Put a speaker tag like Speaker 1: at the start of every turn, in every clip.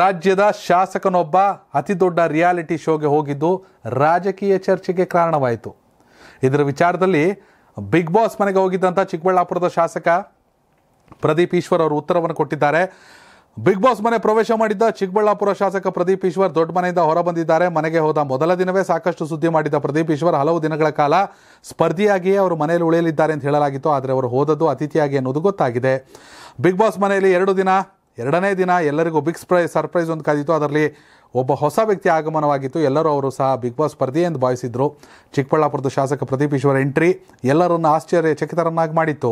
Speaker 1: ರಾಜ್ಯದ ಶಾಸಕನೊಬ್ಬ ಅತಿದೊಡ್ಡ ರಿಯಾಲಿಟಿ ಶೋಗೆ ಹೋಗಿದ್ದು ರಾಜಕೀಯ ಚರ್ಚೆಗೆ ಕಾರಣವಾಯಿತು ಇದರ ವಿಚಾರದಲ್ಲಿ ಬಿಗ್ ಬಾಸ್ ಮನೆಗೆ ಹೋಗಿದ್ದಂಥ ಚಿಕ್ಕಬಳ್ಳಾಪುರದ ಶಾಸಕ ಪ್ರದೀಪ್ ಈಶ್ವರ್ ಅವರು ಉತ್ತರವನ್ನು ಕೊಟ್ಟಿದ್ದಾರೆ ಬಿಗ್ ಬಾಸ್ ಮನೆ ಪ್ರವೇಶ ಮಾಡಿದ್ದ ಚಿಕ್ಕಬಳ್ಳಾಪುರ ಶಾಸಕ ಪ್ರದೀಪ್ ಈಶ್ವರ್ ದೊಡ್ಡ ಮನೆಯಿಂದ ಹೊರಬಂದಿದ್ದಾರೆ ಮನೆಗೆ ಹೋದ ಮೊದಲ ದಿನವೇ ಸಾಕಷ್ಟು ಸುದ್ದಿ ಮಾಡಿದ್ದ ಪ್ರದೀಪ್ ಈಶ್ವರ್ ಹಲವು ದಿನಗಳ ಕಾಲ ಸ್ಪರ್ಧಿಯಾಗಿಯೇ ಅವರು ಮನೆಯಲ್ಲಿ ಉಳಿಯಲಿದ್ದಾರೆ ಅಂತ ಹೇಳಲಾಗಿತ್ತು ಆದರೆ ಅವರು ಹೋದದ್ದು ಅತಿಥಿಯಾಗಿ ಅನ್ನೋದು ಗೊತ್ತಾಗಿದೆ ಬಿಗ್ ಬಾಸ್ ಮನೆಯಲ್ಲಿ ಎರಡು ದಿನ ಎರಡನೇ ದಿನ ಎಲ್ಲರಿಗೂ ಬಿಗ್ ಸ್ಪ್ರೈ ಸರ್ಪ್ರೈಸ್ ಒಂದು ಕಾದಿತ್ತು ಅದರಲ್ಲಿ ಒಬ್ಬ ಹೊಸ ವ್ಯಕ್ತಿ ಆಗಮನವಾಗಿತ್ತು ಎಲ್ಲರೂ ಅವರು ಸಹ ಬಿಗ್ ಬಾಸ್ ಸ್ಪರ್ಧೆ ಎಂದು ಭಾವಿಸಿದರು ಚಿಕ್ಕಬಳ್ಳಾಪುರದ ಶಾಸಕ ಪ್ರದೀಪ್ ಈಶ್ವರ್ ಎಂಟ್ರಿ ಎಲ್ಲರನ್ನು ಚಕಿತರನ್ನಾಗಿ ಮಾಡಿತ್ತು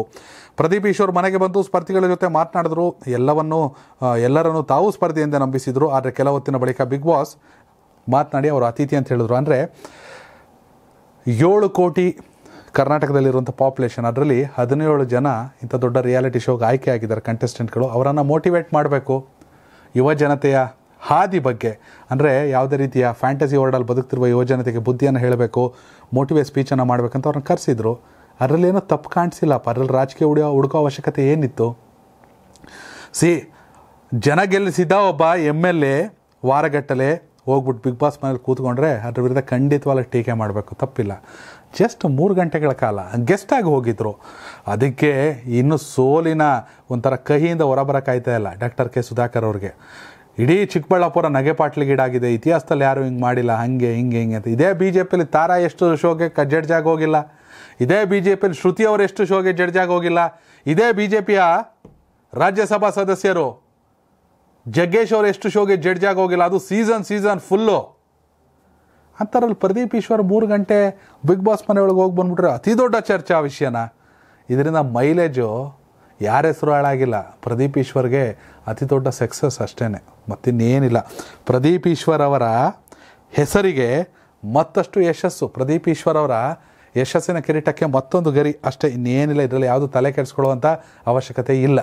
Speaker 1: ಪ್ರದೀಪ್ ಈಶ್ವರ್ ಮನೆಗೆ ಬಂದು ಸ್ಪರ್ಧಿಗಳ ಜೊತೆ ಮಾತನಾಡಿದ್ರು ಎಲ್ಲವನ್ನು ಎಲ್ಲರನ್ನು ತಾವು ಎಂದೇ ನಂಬಿಸಿದ್ರು ಆದರೆ ಕೆಲವತ್ತಿನ ಬಳಿಕ ಬಿಗ್ ಬಾಸ್ ಮಾತನಾಡಿ ಅವರು ಅತಿಥಿ ಅಂತ ಹೇಳಿದ್ರು ಅಂದರೆ ಏಳು ಕೋಟಿ ಕರ್ನಾಟಕದಲ್ಲಿರುವಂಥ ಪಾಪ್ಯುಲೇಷನ್ ಅದರಲ್ಲಿ ಹದಿನೇಳು ಜನ ಇಂಥ ದೊಡ್ಡ ರಿಯಾಲಿಟಿ ಶೋಗೆ ಆಯ್ಕೆ ಆಗಿದ್ದಾರೆ ಕಂಟೆಸ್ಟೆಂಟ್ಗಳು ಅವರನ್ನು ಮೋಟಿವೇಟ್ ಮಾಡಬೇಕು ಯುವ ಜನತೆಯ ಹಾದಿ ಬಗ್ಗೆ ಅಂದರೆ ಯಾವುದೇ ರೀತಿಯ ಫ್ಯಾಂಟಸಿ ವರ್ಲ್ಡಲ್ಲಿ ಬದುಕ್ತಿರುವ ಜನತೆಗೆ ಬುದ್ಧಿಯನ್ನು ಹೇಳಬೇಕು ಮೋಟಿವೇಟ್ ಸ್ಪೀಚನ್ನು ಮಾಡಬೇಕಂತ ಅವ್ರನ್ನ ಕರೆಸಿದ್ರು ಅದರಲ್ಲೇನೋ ತಪ್ಪು ಕಾಣಿಸಿಲ್ಲಪ್ಪ ಅದರಲ್ಲಿ ರಾಜಕೀಯ ಉಡಿಯೋ ಹುಡುಕೋ ಅವಶ್ಯಕತೆ ಏನಿತ್ತು ಸಿ ಜನ ಗೆಲ್ಲಿಸಿದ ಒಬ್ಬ ಎಮ್ ಎಲ್ ಎ ವಾರಗಟ್ಟಲೆ ಹೋಗ್ಬಿಟ್ಟು ಬಿಗ್ ಬಾಸ್ ಮನೇಲಿ ಕೂತ್ಕೊಂಡ್ರೆ ಅದ್ರ ವಿರುದ್ಧ ಖಂಡಿತವಾದ ಟೀಕೆ ಮಾಡಬೇಕು ತಪ್ಪಿಲ್ಲ ಜಸ್ಟ್ ಮೂರು ಗಂಟೆಗಳ ಕಾಲ ಗೆಸ್ಟಾಗಿ ಹೋಗಿದ್ದರು ಅದಕ್ಕೆ ಇನ್ನೂ ಸೋಲಿನ ಒಂಥರ ಕಹಿಯಿಂದ ಹೊರಬರೋಕ್ಕಾಯ್ತಾ ಇಲ್ಲ ಡಾಕ್ಟರ್ ಕೆ ಸುಧಾಕರ್ ಅವ್ರಿಗೆ ಇಡೀ ಚಿಕ್ಕಬಳ್ಳಾಪುರ ಪಾಟ್ಲಿಗೀಡಾಗಿದೆ ಇತಿಹಾಸದಲ್ಲಿ ಯಾರೂ ಹಿಂಗೆ ಮಾಡಿಲ್ಲ ಹಂಗೆ ಹಿಂಗೆ ಹಿಂಗೆ ಅಂತ ಇದೇ ಬಿ ಜೆ ಪಿಲಿ ತಾರಾ ಎಷ್ಟು ಶೋಗೆ ಕ ಜಡ್ಜಾಗೋಗಿಲ್ಲ ಹೋಗಿಲ್ಲ ಇದೇ ಬಿ ಜೆ ಪಿಲಿ ಶ್ರುತಿ ಅವರು ಎಷ್ಟು ಶೋಗೆ ಜಡ್ಜಾಗಿ ಹೋಗಿಲ್ಲ ಇದೇ ಬಿ ಜೆ ಪಿಯ ರಾಜ್ಯಸಭಾ ಸದಸ್ಯರು ಜಗ್ಗೇಶ್ ಅವರು ಎಷ್ಟು ಶೋಗೆ ಜಡ್ಜ್ ಹೋಗಿಲ್ಲ ಅದು ಸೀಸನ್ ಸೀಸನ್ ಫುಲ್ಲು ಅಂತಾರಲ್ಲಿ ಪ್ರದೀಪ್ ಈಶ್ವರ್ ಮೂರು ಗಂಟೆ ಬಿಗ್ ಬಾಸ್ ಮನೆಯೊಳಗೆ ಹೋಗಿ ಬಂದ್ಬಿಟ್ರೆ ಅತಿ ದೊಡ್ಡ ಚರ್ಚಾ ಆ ವಿಷಯನ ಇದರಿಂದ ಮೈಲೇಜು ಯಾರ ಹೆಸರು ಹಾಳಾಗಿಲ್ಲ ಪ್ರದೀಪ್ ಈಶ್ವರ್ಗೆ ಅತಿ ದೊಡ್ಡ ಸಕ್ಸಸ್ ಅಷ್ಟೇ ಮತ್ತಿನ್ನೇನಿಲ್ಲ ಪ್ರದೀಪ್ ಈಶ್ವರ್ ಅವರ ಹೆಸರಿಗೆ ಮತ್ತಷ್ಟು ಯಶಸ್ಸು ಪ್ರದೀಪ್ ಈಶ್ವರ್ ಅವರ ಯಶಸ್ಸಿನ ಕಿರೀಟಕ್ಕೆ ಮತ್ತೊಂದು ಗರಿ ಅಷ್ಟೇ ಇನ್ನೇನಿಲ್ಲ ಇದರಲ್ಲಿ ಯಾವುದು ತಲೆ ಕೆಡಿಸ್ಕೊಳ್ಳುವಂಥ ಅವಶ್ಯಕತೆ ಇಲ್ಲ